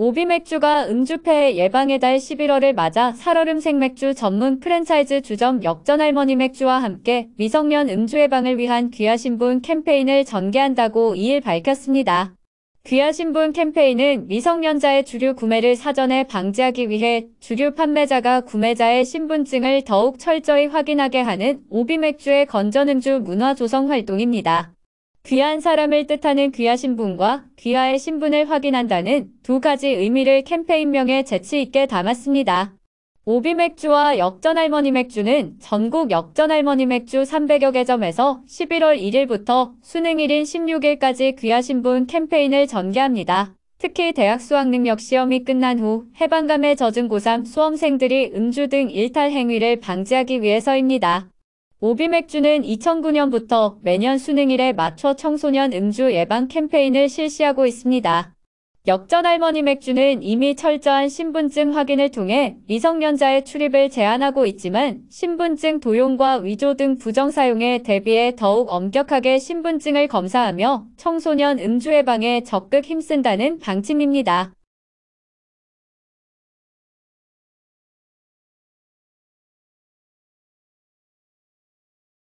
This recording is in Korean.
오비맥주가 음주폐해 예방의 달 11월을 맞아 살얼음생 맥주 전문 프랜차이즈 주점 역전할머니 맥주와 함께 미성년 음주 예방을 위한 귀하신분 캠페인을 전개한다고 2일 밝혔습니다. 귀하신분 캠페인은 미성년자의 주류 구매를 사전에 방지하기 위해 주류 판매자가 구매자의 신분증을 더욱 철저히 확인하게 하는 오비맥주의 건전음주 문화 조성 활동입니다. 귀한 사람을 뜻하는 귀하 신분과 귀하의 신분을 확인한다는 두 가지 의미를 캠페인명에 재치 있게 담았습니다. 오비 맥주와 역전 할머니 맥주는 전국 역전 할머니 맥주 300여 개 점에서 11월 1일부터 수능일인 16일까지 귀하 신분 캠페인을 전개합니다. 특히 대학 수학능력 시험이 끝난 후 해방감에 젖은 고3 수험생들이 음주 등 일탈 행위를 방지하기 위해서입니다. 오비맥주는 2009년부터 매년 수능일에 맞춰 청소년 음주 예방 캠페인을 실시하고 있습니다. 역전 할머니 맥주는 이미 철저한 신분증 확인을 통해 미성년자의 출입을 제한하고 있지만 신분증 도용과 위조 등 부정 사용에 대비해 더욱 엄격하게 신분증을 검사하며 청소년 음주 예방에 적극 힘쓴다는 방침입니다.